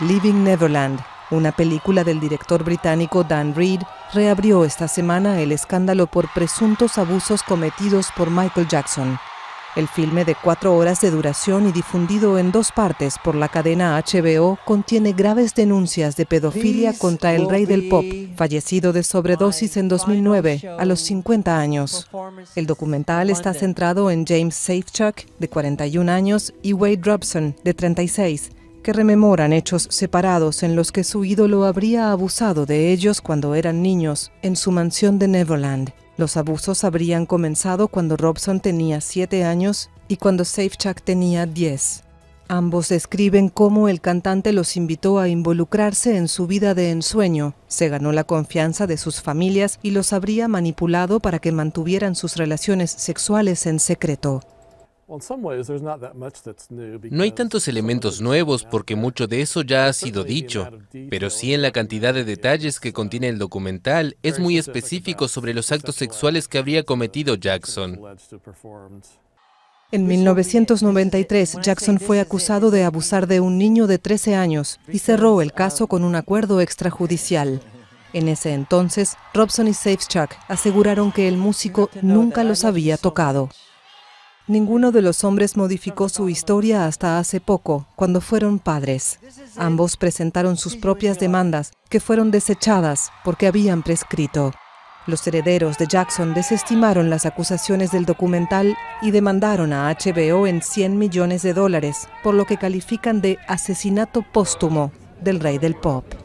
Living Neverland, una película del director británico Dan Reed, reabrió esta semana el escándalo por presuntos abusos cometidos por Michael Jackson. El filme de cuatro horas de duración y difundido en dos partes por la cadena HBO contiene graves denuncias de pedofilia contra el rey del pop, fallecido de sobredosis en 2009, a los 50 años. El documental está centrado en James Safechuck, de 41 años, y Wade Robson, de 36, que rememoran hechos separados en los que su ídolo habría abusado de ellos cuando eran niños en su mansión de Neverland. Los abusos habrían comenzado cuando Robson tenía 7 años y cuando Safechuck tenía 10. Ambos describen cómo el cantante los invitó a involucrarse en su vida de ensueño, se ganó la confianza de sus familias y los habría manipulado para que mantuvieran sus relaciones sexuales en secreto. No hay tantos elementos nuevos porque mucho de eso ya ha sido dicho, pero sí en la cantidad de detalles que contiene el documental es muy específico sobre los actos sexuales que habría cometido Jackson. En 1993, Jackson fue acusado de abusar de un niño de 13 años y cerró el uh, caso con un acuerdo extrajudicial. En ese entonces, Robson y Safechuck aseguraron que el músico nunca los había tocado. Ninguno de los hombres modificó su historia hasta hace poco, cuando fueron padres. Ambos presentaron sus propias demandas, que fueron desechadas porque habían prescrito. Los herederos de Jackson desestimaron las acusaciones del documental y demandaron a HBO en 100 millones de dólares, por lo que califican de asesinato póstumo del rey del pop.